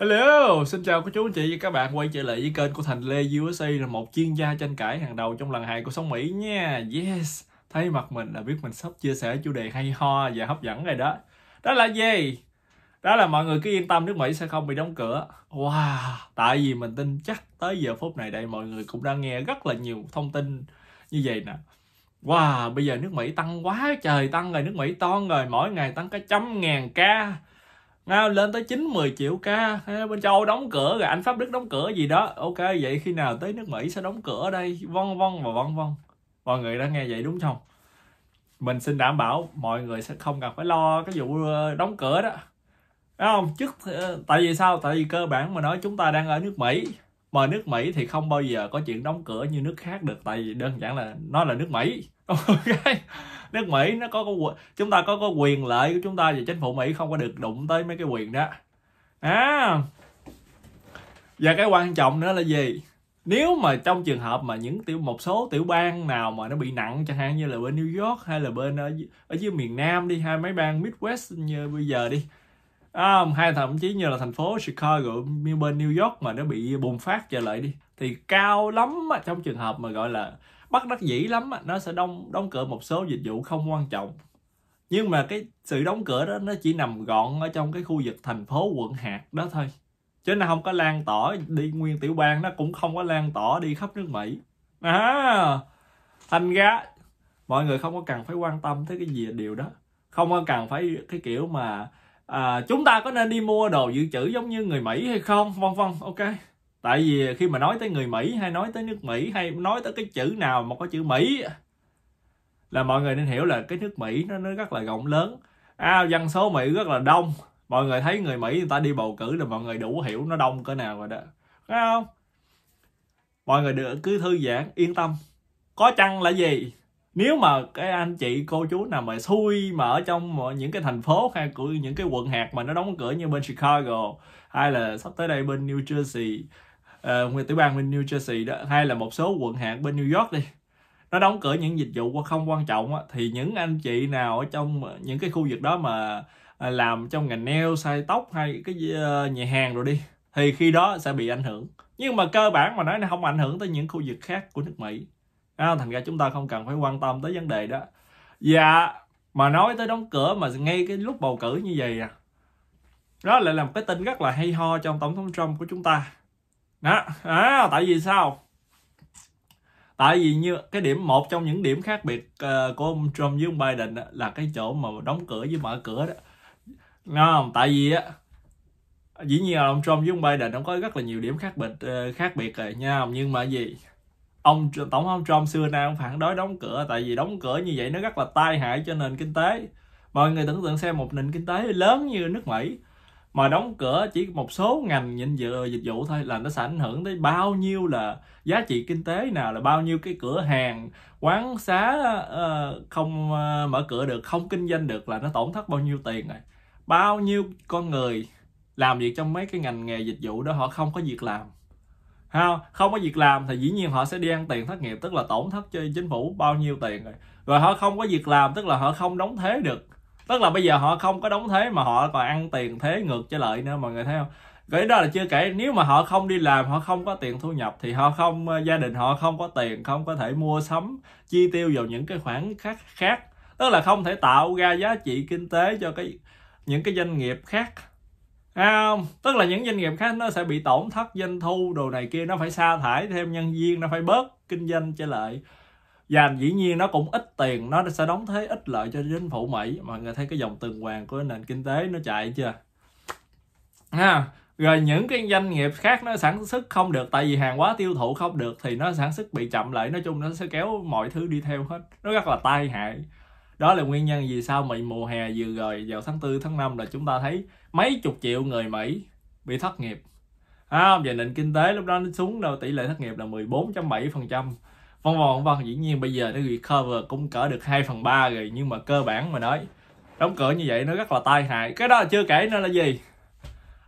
Hello, xin chào các chú anh chị và các bạn quay trở lại với kênh của Thành Lê USA là một chuyên gia tranh cãi hàng đầu trong làng hài của sóng Mỹ nha. Yes, thấy mặt mình là biết mình sắp chia sẻ chủ đề hay ho và hấp dẫn rồi đó. Đó là gì? Đó là mọi người cứ yên tâm nước Mỹ sẽ không bị đóng cửa. Wow, tại vì mình tin chắc tới giờ phút này đây mọi người cũng đang nghe rất là nhiều thông tin như vậy nè. Wow, bây giờ nước Mỹ tăng quá trời tăng rồi, nước Mỹ to rồi, mỗi ngày tăng cả trăm ngàn ca Nga lên tới 9 10 triệu ca bên châu đóng cửa rồi anh Pháp Đức đóng cửa gì đó ok vậy khi nào tới nước Mỹ sẽ đóng cửa đây vân vân và vân vân mọi người đã nghe vậy đúng không mình xin đảm bảo mọi người sẽ không cần phải lo cái vụ ờ, đóng cửa đó Đúng không? Trước ờ, tại vì sao? Tại vì cơ bản mà nói chúng ta đang ở nước Mỹ. Mà nước Mỹ thì không bao giờ có chuyện đóng cửa như nước khác được tại vì đơn giản là nó là nước Mỹ. okay. nước mỹ nó có, có chúng ta có có quyền lợi của chúng ta và chính phủ mỹ không có được đụng tới mấy cái quyền đó à và cái quan trọng nữa là gì nếu mà trong trường hợp mà những tiểu một số tiểu bang nào mà nó bị nặng chẳng hạn như là bên New York hay là bên ở, ở dưới miền Nam đi hai mấy bang Midwest như bây giờ đi à, hay thậm chí như là thành phố Chicago như bên New York mà nó bị bùng phát trở lại đi thì cao lắm trong trường hợp mà gọi là bắt đắc dĩ lắm nó sẽ đóng đóng cửa một số dịch vụ không quan trọng nhưng mà cái sự đóng cửa đó nó chỉ nằm gọn ở trong cái khu vực thành phố quận hạt đó thôi chứ nó không có lan tỏ đi nguyên tiểu bang nó cũng không có lan tỏ đi khắp nước mỹ à, thành ra mọi người không có cần phải quan tâm tới cái gì điều đó không có cần phải cái kiểu mà à, chúng ta có nên đi mua đồ dự trữ giống như người mỹ hay không vân vân ok tại vì khi mà nói tới người mỹ hay nói tới nước mỹ hay nói tới cái chữ nào mà có chữ mỹ là mọi người nên hiểu là cái nước mỹ nó, nó rất là rộng lớn à, dân số mỹ rất là đông mọi người thấy người mỹ người ta đi bầu cử là mọi người đủ hiểu nó đông cỡ nào rồi đó phải không mọi người được cứ thư giãn yên tâm có chăng là gì nếu mà cái anh chị cô chú nào mà xui mà ở trong những cái thành phố hay của những cái quận hạt mà nó đóng cửa như bên Chicago hay là sắp tới đây bên New Jersey uh, tiểu bang bên New Jersey đó hay là một số quận hạt bên New York đi nó đóng cửa những dịch vụ không quan trọng á, thì những anh chị nào ở trong ờ, những cái khu vực đó mà ờ, làm trong ngành nail sai tóc hay cái nhà hàng rồi đi thì khi đó sẽ bị ảnh hưởng nhưng mà cơ bản mà nói nó không ảnh hưởng tới những khu vực khác của nước Mỹ à, thành ra chúng ta không cần phải quan tâm tới vấn đề đó và dạ, mà nói tới đóng cửa mà ngay cái lúc bầu cử như vậy à đó lại là một cái tin rất là hay ho trong tổng thống Trump của chúng ta đó, đó à, tại vì sao tại vì như cái điểm một trong những điểm khác biệt uh, của ông Trump với ông Biden đó, là cái chỗ mà đóng cửa với mở cửa đó Đúng không tại vì á dĩ nhiên là ông Trump với ông Biden nó có rất là nhiều điểm khác biệt uh, khác biệt rồi nha nhưng mà gì ông tổng thống Trump xưa nay ông phản đối đóng cửa tại vì đóng cửa như vậy nó rất là tai hại cho nền kinh tế mọi người tưởng tượng xem một nền kinh tế lớn như nước Mỹ mà đóng cửa chỉ một số ngành nhịn dự dịch vụ thôi là nó sẽ ảnh hưởng tới bao nhiêu là giá trị kinh tế nào là bao nhiêu cái cửa hàng quán xá ờ, không ờ, mở cửa được không kinh doanh được là nó tổn thất bao nhiêu tiền rồi bao nhiêu con người làm việc trong mấy cái ngành nghề dịch vụ đó họ không có việc làm không không có việc làm thì dĩ nhiên họ sẽ đi ăn tiền thất nghiệp tức là tổn thất cho chính phủ bao nhiêu tiền rồi rồi họ không có việc làm tức là họ không đóng thế được tức là bây giờ họ không có đóng thế mà họ còn ăn tiền thế ngược trở lại nữa mọi người thấy không cái đó là chưa kể nếu mà họ không đi làm họ không có tiền thu nhập thì họ không ờ, gia đình họ không có tiền không có thể mua sắm chi tiêu vào những cái khoản khác khác tức là không thể tạo ra giá trị kinh tế cho cái những cái doanh nghiệp khác à, tức là những doanh nghiệp khác nó sẽ bị tổn thất doanh thu đồ này kia nó phải sa thải thêm nhân viên nó phải bớt kinh doanh trở lại và dĩ nhiên nó cũng ít tiền nó sẽ đóng thế ít lợi cho chính phủ mỹ mọi người thấy cái dòng tuần hoàn của nền kinh tế nó chạy chưa ha rồi những cái doanh nghiệp khác nó sản xuất không được tại vì hàng hóa tiêu thụ không được thì nó sản xuất bị chậm lại nói chung nó sẽ kéo mọi thứ đi theo hết nó rất là tai hại đó là nguyên nhân vì sao Mỹ mùa hè vừa rồi vào tháng 4, tháng 5 là chúng ta thấy mấy chục triệu người Mỹ bị thất nghiệp à, về nền kinh tế lúc đó nó xuống đâu tỷ lệ thất nghiệp là 14.7% vâng vâng vâng dĩ nhiên bây giờ nó recover cũng cỡ được 2 phần ba rồi nhưng mà cơ bản mà nói đóng cửa như vậy nó rất là tai hại cái đó chưa kể nó là gì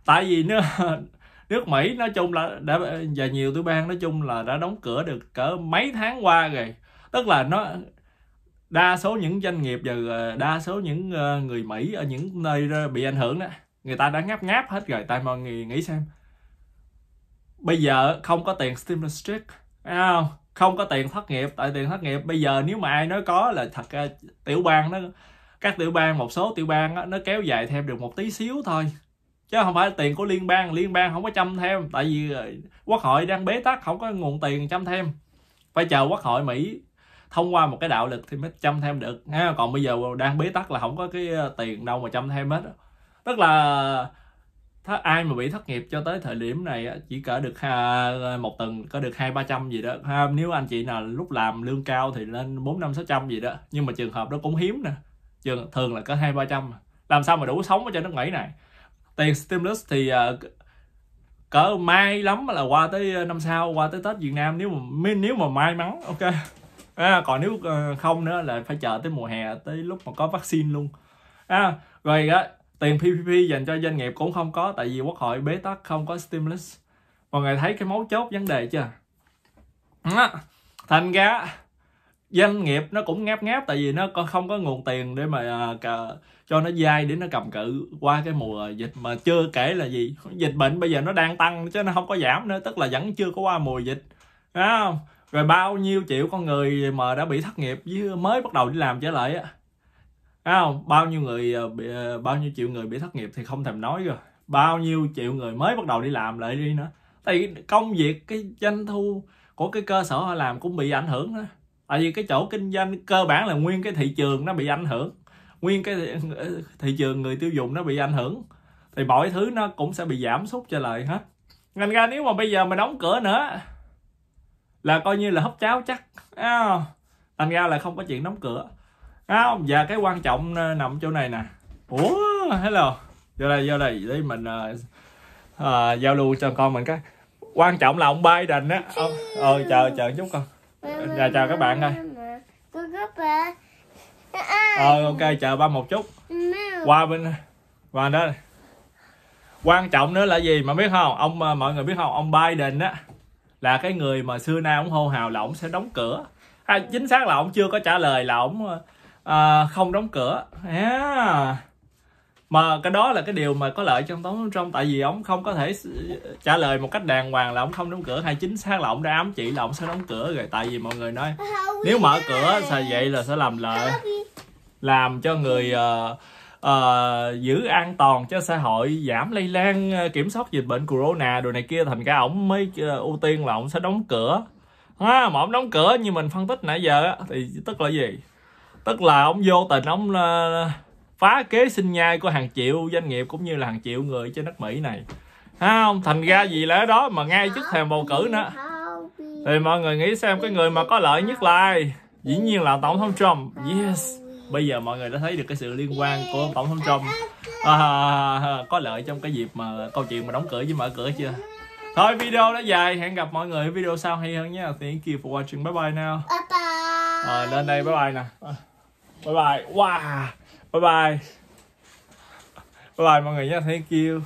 tại vì nó nước Mỹ nói chung là đã và nhiều tiểu bang nói chung là đã đóng cửa được cỡ mấy tháng qua rồi tức là nó đa số những doanh nghiệp và ờ, đa số những ờ, người Mỹ ở những nơi bị ảnh hưởng đó người ta đã ngáp ngáp hết rồi tại mọi người nghĩ xem bây giờ không có tiền stimulus check không? không có tiền thất nghiệp tại tiền thất nghiệp bây giờ nếu mà ai nói có là thật ra tiểu bang nó các tiểu bang một số tiểu bang đó, nó kéo dài thêm được một tí xíu thôi chứ không phải tiền của liên bang liên bang không có chăm thêm tại vì ờ, quốc hội đang bế tắc không có nguồn tiền chăm thêm phải chờ quốc hội mỹ thông qua một cái đạo lực thì mới chăm thêm được ha còn bây giờ đang bế tắc là không có cái ờ, tiền đâu mà chăm thêm hết đó. tức là ai mà bị thất nghiệp cho tới thời điểm này chỉ cỡ được ờ, một tuần có được hai ba trăm gì đó ha nếu anh chị nào lúc làm lương cao thì lên bốn năm sáu trăm gì đó nhưng mà trường hợp đó cũng hiếm nè trường thường là có hai ba trăm làm sao mà đủ sống ở trên nước mỹ này tiền stimulus thì ờ, cỡ may lắm là qua tới ờ, năm sau qua tới tết việt nam nếu mà nếu mà may mắn ok à, còn nếu không nữa là phải chờ tới mùa hè tới lúc mà có vaccine luôn à, rồi đó, tiền PPP dành cho doanh nghiệp cũng không có tại vì quốc hội bế tắc không có stimulus mọi người thấy cái mấu chốt vấn đề chưa à, thành ra doanh nghiệp nó cũng ngáp ngáp tại vì nó còn không có nguồn tiền để mà uh, à, cờ, cho nó dai để nó cầm cự qua cái mùa dịch mà chưa kể là gì dịch bệnh bây giờ nó đang tăng chứ nó không có giảm nữa tức là vẫn chưa có qua mùa dịch Đấy rồi bao nhiêu triệu con người mà đã bị thất nghiệp với mới bắt đầu đi làm trở lại á Thấy không? Bao nhiêu người ờ, bị ờ, bao nhiêu triệu người bị thất nghiệp thì không thèm nói rồi. Bao nhiêu triệu người mới bắt đầu đi làm lại đi nữa. Tại vì công việc cái doanh thu của cái cơ sở họ làm cũng bị ảnh hưởng đó. Tại vì cái chỗ kinh doanh cơ bản là nguyên cái thị trường nó bị ảnh hưởng. Nguyên cái thị, ờ, thị trường người tiêu dùng nó bị ảnh hưởng. Thì mọi thứ nó cũng sẽ bị giảm sút trở lại hết. Ngành ra nếu mà bây giờ mà đóng cửa nữa là coi như là hấp cháo chắc. À, thành ra là không có chuyện đóng cửa không và cái quan trọng ờ, nằm chỗ này nè ủa hello vô đây vô đây để mình uh, uh, giao lưu cho con mình cái quan trọng là ông Biden á ông ờ chờ chờ chút con dạ chào các bạn ơi ờ ok chờ ba một chút qua bên qua đó quan trọng nữa là gì mà biết không ông mọi người biết không ông Biden á là cái người mà xưa nay ông hô hào là ông sẽ đóng cửa à, chính xác là ông chưa có trả lời là ông à, không đóng cửa à. mà cái đó là cái điều mà có lợi cho ông Tống Trong tại vì ông không có thể trả lời một cách đàng hoàng là ông không đóng cửa hay chính xác là ông đã ám chỉ là ông sẽ đóng cửa rồi tại vì mọi người nói nếu mở cửa thì vậy là sẽ làm lợi làm cho người uh, uh, giữ an toàn cho xã hội giảm lây lan ờ, kiểm soát dịch bệnh corona đồ này kia thành ra ổng mới uh, ưu tiên là ổng sẽ đóng cửa à, mà ổng đóng cửa như mình phân tích nãy giờ thì tức là gì tức là ông vô tình ông ờ, phá kế sinh nhai của hàng triệu doanh nghiệp cũng như là hàng triệu người trên đất Mỹ này ha không thành ra gì lẽ đó mà ngay trước thềm bầu cử nữa thì mọi người nghĩ xem cái người mà có lợi nhất là ai dĩ nhiên là tổng thống Trump yes bây giờ mọi người đã thấy được cái sự liên quan của tổng thống Trump à, có lợi trong cái dịp mà câu chuyện mà đóng cửa với mở cửa chưa thôi video đã dài hẹn gặp mọi người ở video sau hay hơn nhé thank you for watching bye bye now rồi ờ, lên đây bye bye nè bye bye wow bye bye bye bye mọi người nhé thấy kêu